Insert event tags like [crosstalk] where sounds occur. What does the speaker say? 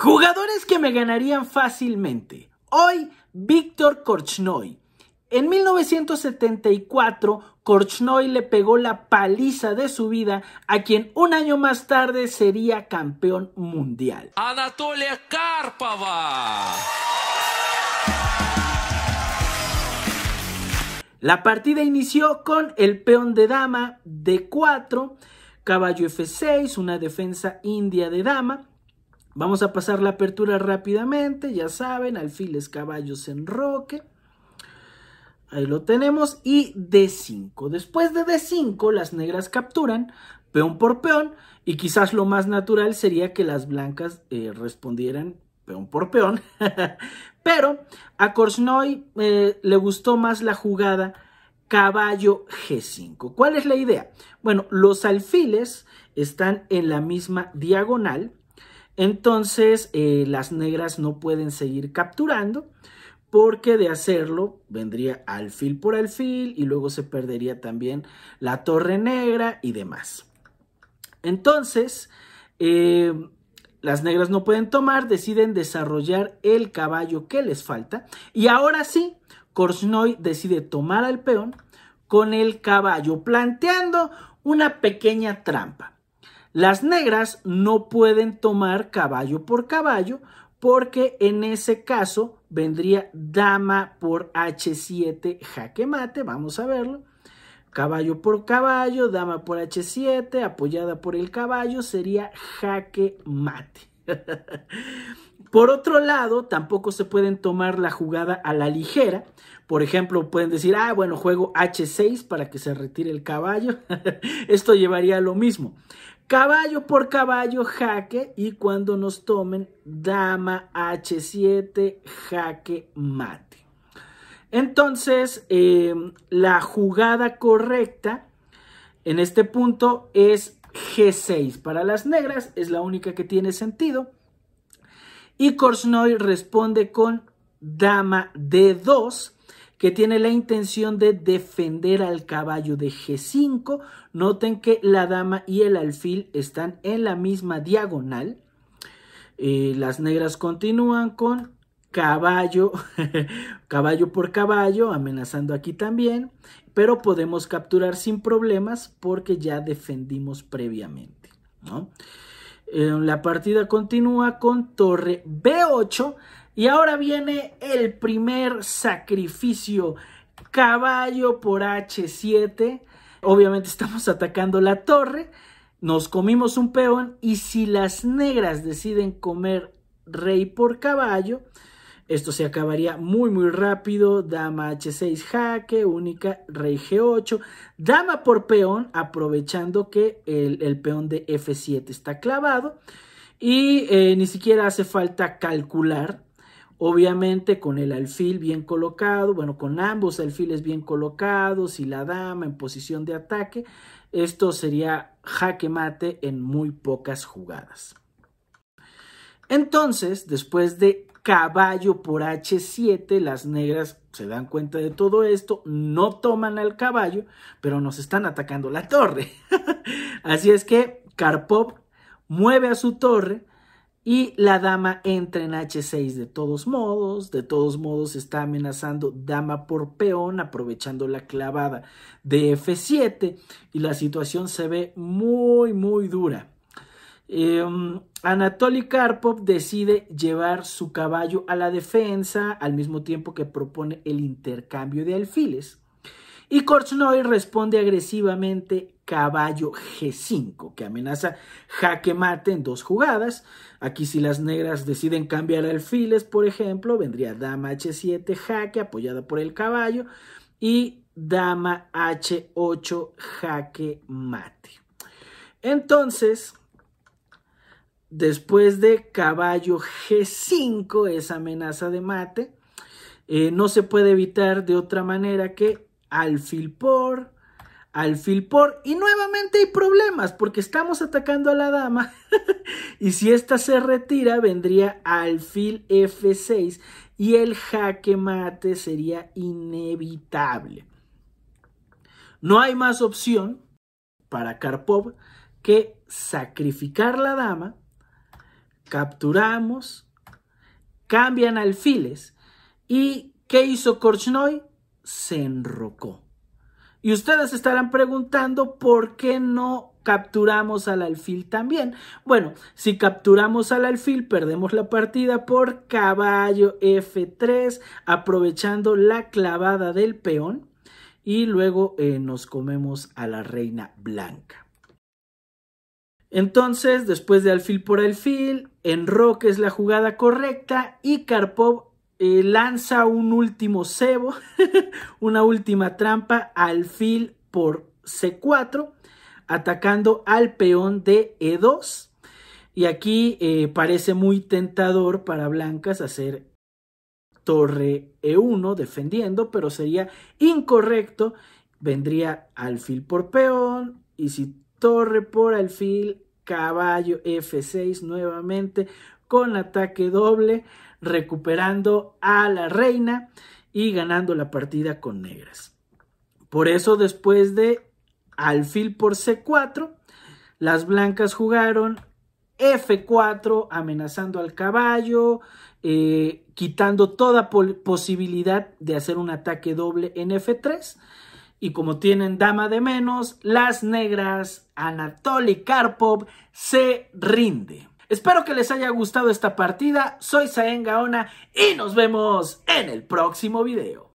Jugadores que me ganarían fácilmente. Hoy, Víctor Korchnoi. En 1974, Korchnoi le pegó la paliza de su vida a quien un año más tarde sería campeón mundial. Anatolia Karpov. La partida inició con el peón de dama D4, caballo F6, una defensa india de dama, Vamos a pasar la apertura rápidamente, ya saben, alfiles, caballos, en roque. Ahí lo tenemos y D5. Después de D5 las negras capturan peón por peón y quizás lo más natural sería que las blancas eh, respondieran peón por peón. [laughs] Pero a Korsnoy eh, le gustó más la jugada caballo G5. ¿Cuál es la idea? Bueno, los alfiles están en la misma diagonal entonces, eh, las negras no pueden seguir capturando porque de hacerlo vendría alfil por alfil y luego se perdería también la torre negra y demás. Entonces, eh, las negras no pueden tomar, deciden desarrollar el caballo que les falta y ahora sí, Korsnoy decide tomar al peón con el caballo, planteando una pequeña trampa. Las negras no pueden tomar caballo por caballo porque en ese caso vendría dama por h7 jaque mate, vamos a verlo. Caballo por caballo, dama por h7, apoyada por el caballo, sería jaque mate. [laughs] Por otro lado, tampoco se pueden tomar la jugada a la ligera. Por ejemplo, pueden decir, ah, bueno, juego H6 para que se retire el caballo. [laughs] Esto llevaría a lo mismo. Caballo por caballo, jaque. Y cuando nos tomen, dama H7, jaque mate. Entonces, em, la jugada correcta en este punto es G6. Para las negras es la única que tiene sentido. Y Korsnoy responde con dama D2 que tiene la intención de defender al caballo de G5. Noten que la dama y el alfil están en la misma diagonal. Eh, las negras continúan con caballo, [laughs] caballo por caballo, amenazando aquí también, pero podemos capturar sin problemas porque ya defendimos previamente. ¿no? Eh, la partida continúa con torre B8 y ahora viene el primer sacrificio. Caballo por H7. Obviamente estamos [laughs] atacando la torre. Nos comimos un peón y si las negras deciden comer rey por caballo, esto se acabaría muy muy rápido. Dama H6 jaque, única rey G8. Dama por peón, aprovechando que el, peón de F7 está clavado. Y eh, ni siquiera hace falta calcular. Obviamente con el alfil bien colocado, bueno, con ambos alfiles bien colocados y la dama en posición de ataque, esto sería jaque mate en muy pocas jugadas. Entonces, después de caballo por H7, las negras se dan cuenta de todo esto, no toman al caballo, pero nos están atacando la torre. [laughs] Así es que Karpov mueve a su torre y la dama entra en H6 de todos modos, de todos modos está amenazando dama por peón, aprovechando la clavada de F7 y la situación se ve muy, muy dura. Em, Anatoly Karpov decide llevar su caballo a la defensa al mismo tiempo que propone el intercambio de alfiles. Y Korchnoi responde agresivamente caballo G5, que amenaza jaque mate en dos jugadas. Aquí si las negras deciden cambiar alfiles, por ejemplo, vendría dama H7 jaque apoyada por el caballo y dama H8 jaque mate. Entonces, Después de caballo G5, esa amenaza de mate, eh, no se puede evitar de otra manera que alfil por, alfil por, y nuevamente hay problemas porque estamos atacando a la dama [laughs] y si esta se retira vendría alfil F6 y el jaque mate sería inevitable. No hay más opción para Karpov que sacrificar la dama capturamos, cambian alfiles. ¿Y qué hizo Korchnoi? Se enrocó. Y ustedes estarán preguntando por qué no capturamos al alfil también. Bueno, si capturamos al alfil, perdemos la partida por caballo F3, aprovechando la clavada del peón. Y luego eh, nos comemos a la reina blanca. Entonces, después de alfil por alfil, en Rock es la jugada correcta y Karpov eh, lanza un último cebo, [laughs] una última trampa al por C4, atacando al peón de E2. Y aquí eh, parece muy tentador para blancas hacer torre E1 defendiendo, pero sería incorrecto. Vendría alfil por peón y si torre por alfil caballo F6 nuevamente con ataque doble, recuperando a la reina y ganando la partida con negras. Por eso después de alfil por C4, las blancas jugaron F4 amenazando al caballo, eh, quitando toda posibilidad de hacer un ataque doble en F3 y como tienen dama de menos, las negras, Anatoly Karpov, se rinde. Espero que les haya gustado esta partida. Soy Saen Gaona y nos vemos en el próximo video.